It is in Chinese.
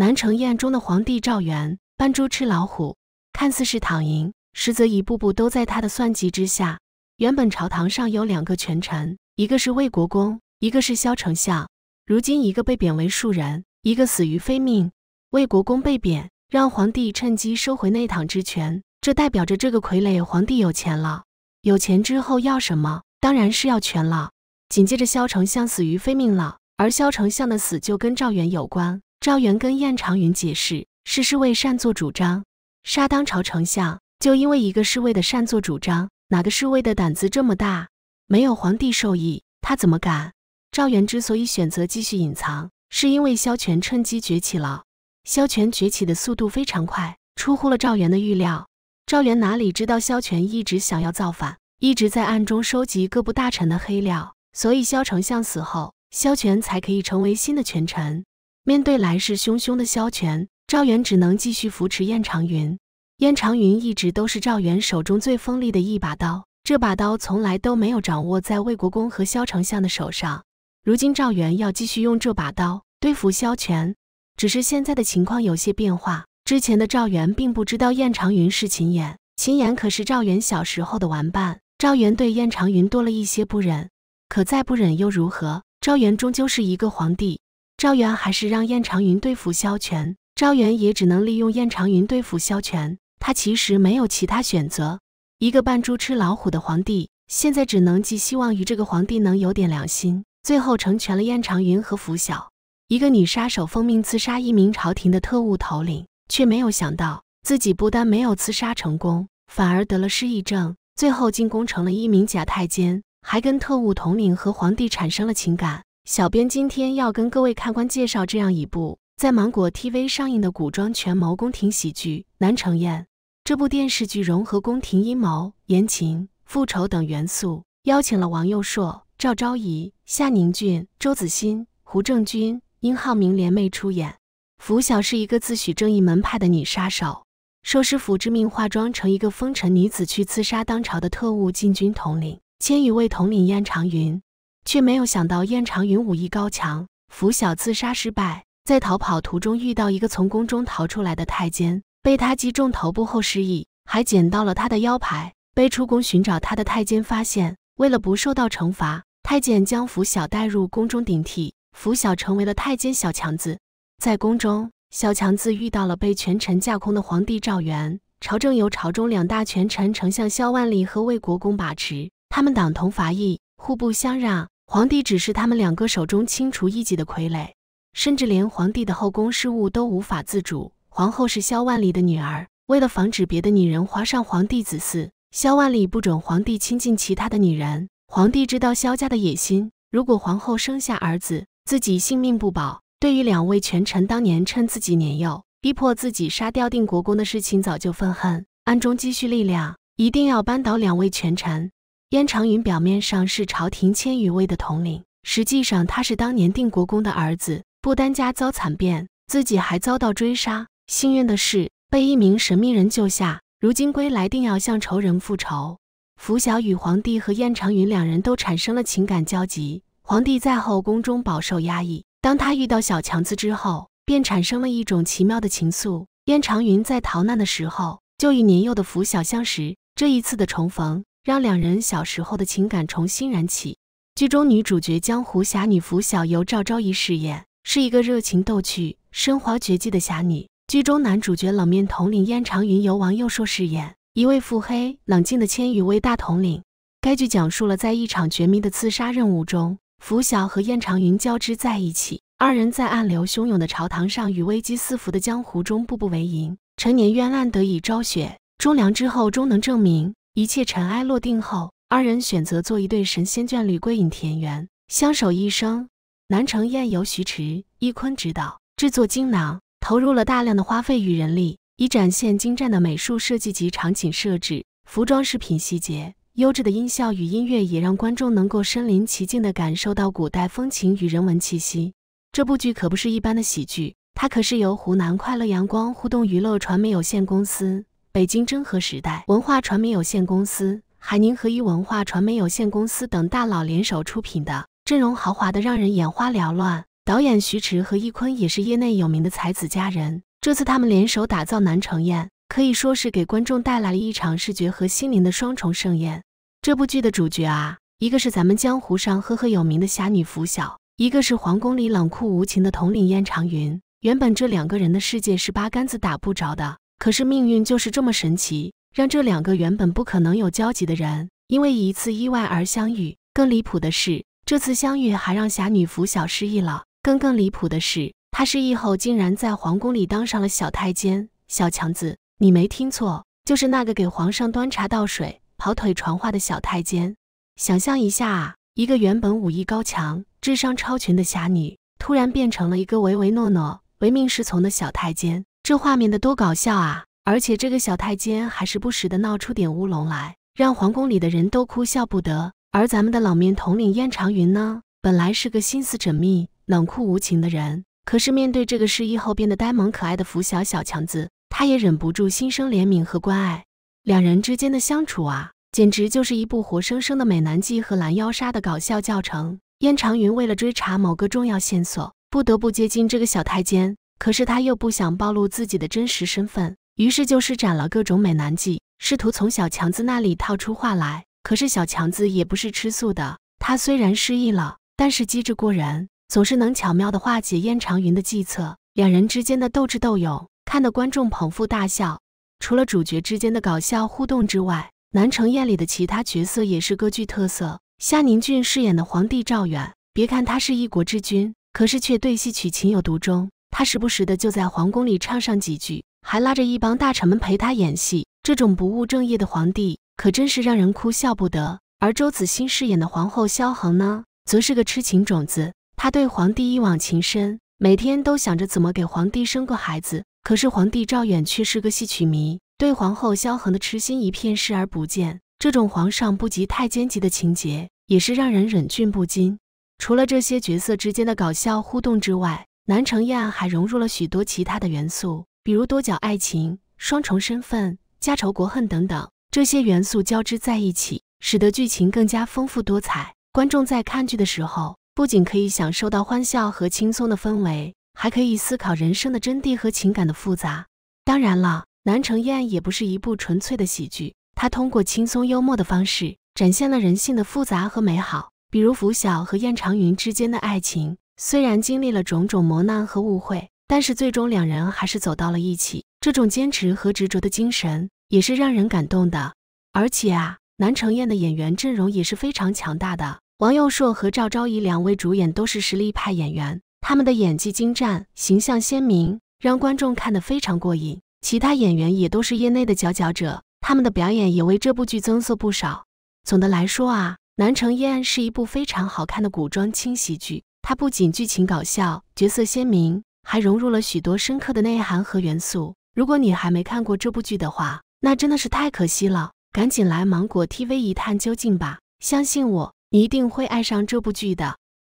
南城宴中的皇帝赵元扮猪吃老虎，看似是躺赢，实则一步步都在他的算计之下。原本朝堂上有两个权臣，一个是魏国公，一个是萧丞相。如今一个被贬为庶人，一个死于非命。魏国公被贬，让皇帝趁机收回内堂之权，这代表着这个傀儡皇帝有钱了。有钱之后要什么？当然是要权了。紧接着萧丞相死于非命了，而萧丞相的死就跟赵元有关。赵元跟燕长云解释，是侍卫擅作主张杀当朝丞相，就因为一个侍卫的擅作主张。哪个侍卫的胆子这么大？没有皇帝授意，他怎么敢？赵元之所以选择继续隐藏，是因为萧权趁机崛起了。萧权崛起的速度非常快，出乎了赵元的预料。赵元哪里知道，萧权一直想要造反，一直在暗中收集各部大臣的黑料，所以萧丞相死后，萧权才可以成为新的权臣。面对来势汹汹的萧权，赵元只能继续扶持燕长云。燕长云一直都是赵元手中最锋利的一把刀，这把刀从来都没有掌握在魏国公和萧丞相的手上。如今赵元要继续用这把刀对付萧权，只是现在的情况有些变化。之前的赵元并不知道燕长云是秦衍，秦衍可是赵元小时候的玩伴。赵元对燕长云多了一些不忍，可再不忍又如何？赵元终究是一个皇帝。赵元还是让燕长云对付萧权，赵元也只能利用燕长云对付萧权，他其实没有其他选择。一个扮猪吃老虎的皇帝，现在只能寄希望于这个皇帝能有点良心。最后成全了燕长云和拂晓。一个女杀手奉命刺杀一名朝廷的特务头领，却没有想到自己不但没有刺杀成功，反而得了失忆症，最后进宫成了一名假太监，还跟特务统领和皇帝产生了情感。小编今天要跟各位看官介绍这样一部在芒果 TV 上映的古装权谋宫廷喜剧《南城宴》。这部电视剧融合宫廷阴谋、言情、复仇等元素，邀请了王佑硕、赵昭仪、夏宁俊、周子欣、胡正君、殷浩明联袂出演。拂晓是一个自诩正义门派的女杀手，受师父之命化妆成一个风尘女子去刺杀当朝的特务禁军统领千余位统领燕长云。却没有想到，燕长云武艺高强，拂晓自杀失败，在逃跑途中遇到一个从宫中逃出来的太监，被他击中头部后失忆，还捡到了他的腰牌，被出宫寻找他的太监发现。为了不受到惩罚，太监将拂晓带入宫中顶替，拂晓成为了太监小强子。在宫中，小强子遇到了被权臣架空的皇帝赵元，朝政由朝中两大权臣丞相萧万里和魏国公把持，他们党同伐异。互不相让，皇帝只是他们两个手中清除异己的傀儡，甚至连皇帝的后宫事务都无法自主。皇后是萧万里的女儿，为了防止别的女人划上皇帝子嗣，萧万里不准皇帝亲近其他的女人。皇帝知道萧家的野心，如果皇后生下儿子，自己性命不保。对于两位权臣当年趁自己年幼逼迫自己杀掉定国公的事情，早就愤恨，暗中积蓄力量，一定要扳倒两位权臣。燕长云表面上是朝廷千余位的统领，实际上他是当年定国公的儿子。不单家遭惨变，自己还遭到追杀。幸运的是，被一名神秘人救下。如今归来，定要向仇人复仇。拂晓与皇帝和燕长云两人都产生了情感交集。皇帝在后宫中饱受压抑，当他遇到小强子之后，便产生了一种奇妙的情愫。燕长云在逃难的时候就与年幼的拂晓相识。这一次的重逢。让两人小时候的情感重新燃起。剧中女主角江湖侠女拂晓由赵昭仪饰演，是一个热情逗趣、身怀绝技的侠女。剧中男主角冷面统领燕长云由王佑硕饰演，一位腹黑冷静的千余威大统领。该剧讲述了在一场绝密的刺杀任务中，拂晓和燕长云交织在一起，二人在暗流汹涌的朝堂上与危机四伏的江湖中步步为营，陈年冤案得以昭雪，忠良之后终能证明。一切尘埃落定后，二人选择做一对神仙眷侣，归隐田园，相守一生。南城宴由徐池、易坤执导，制作精囊，投入了大量的花费与人力，以展现精湛的美术设计及场景设置、服装饰品细节、优质的音效与音乐，也让观众能够身临其境地感受到古代风情与人文气息。这部剧可不是一般的喜剧，它可是由湖南快乐阳光互动娱乐传媒有限公司。北京真和时代文化传媒有限公司、海宁和一文化传媒有限公司等大佬联手出品的，阵容豪华的让人眼花缭乱。导演徐驰和易坤也是业内有名的才子佳人，这次他们联手打造《南城宴》，可以说是给观众带来了一场视觉和心灵的双重盛宴。这部剧的主角啊，一个是咱们江湖上赫赫有名的侠女拂晓，一个是皇宫里冷酷无情的统领燕长云。原本这两个人的世界是八竿子打不着的。可是命运就是这么神奇，让这两个原本不可能有交集的人，因为一次意外而相遇。更离谱的是，这次相遇还让侠女拂晓失忆了。更更离谱的是，她失忆后竟然在皇宫里当上了小太监。小强子，你没听错，就是那个给皇上端茶倒水、跑腿传话的小太监。想象一下啊，一个原本武艺高强、智商超群的侠女，突然变成了一个唯唯诺诺、唯命是从的小太监。这画面的多搞笑啊！而且这个小太监还是不时的闹出点乌龙来，让皇宫里的人都哭笑不得。而咱们的老面统领燕长云呢，本来是个心思缜密、冷酷无情的人，可是面对这个失忆后变得呆萌可爱的拂晓小强子，他也忍不住心生怜悯和关爱。两人之间的相处啊，简直就是一部活生生的美男计和拦腰杀的搞笑教程。燕长云为了追查某个重要线索，不得不接近这个小太监。可是他又不想暴露自己的真实身份，于是就施展了各种美男计，试图从小强子那里套出话来。可是小强子也不是吃素的，他虽然失忆了，但是机智过人，总是能巧妙地化解燕长云的计策。两人之间的斗智斗勇，看得观众捧腹大笑。除了主角之间的搞笑互动之外，南城宴里的其他角色也是各具特色。夏宁俊饰演的皇帝赵远，别看他是一国之君，可是却对戏曲情有独钟。他时不时的就在皇宫里唱上几句，还拉着一帮大臣们陪他演戏。这种不务正业的皇帝，可真是让人哭笑不得。而周子欣饰演的皇后萧衡呢，则是个痴情种子，他对皇帝一往情深，每天都想着怎么给皇帝生个孩子。可是皇帝赵远却是个戏曲迷，对皇后萧衡的痴心一片视而不见。这种皇上不及太监级的情节，也是让人忍俊不禁。除了这些角色之间的搞笑互动之外，南城宴还融入了许多其他的元素，比如多角爱情、双重身份、家仇国恨等等。这些元素交织在一起，使得剧情更加丰富多彩。观众在看剧的时候，不仅可以享受到欢笑和轻松的氛围，还可以思考人生的真谛和情感的复杂。当然了，南城宴也不是一部纯粹的喜剧，它通过轻松幽默的方式展现了人性的复杂和美好，比如拂晓和燕长云之间的爱情。虽然经历了种种磨难和误会，但是最终两人还是走到了一起。这种坚持和执着的精神也是让人感动的。而且啊，《南城宴》的演员阵容也是非常强大的，王佑硕和赵昭仪两位主演都是实力派演员，他们的演技精湛，形象鲜明，让观众看得非常过瘾。其他演员也都是业内的佼佼者，他们的表演也为这部剧增色不少。总的来说啊，《南城宴》是一部非常好看的古装轻喜剧。它不仅剧情搞笑、角色鲜明，还融入了许多深刻的内涵和元素。如果你还没看过这部剧的话，那真的是太可惜了！赶紧来芒果 TV 一探究竟吧，相信我，你一定会爱上这部剧的。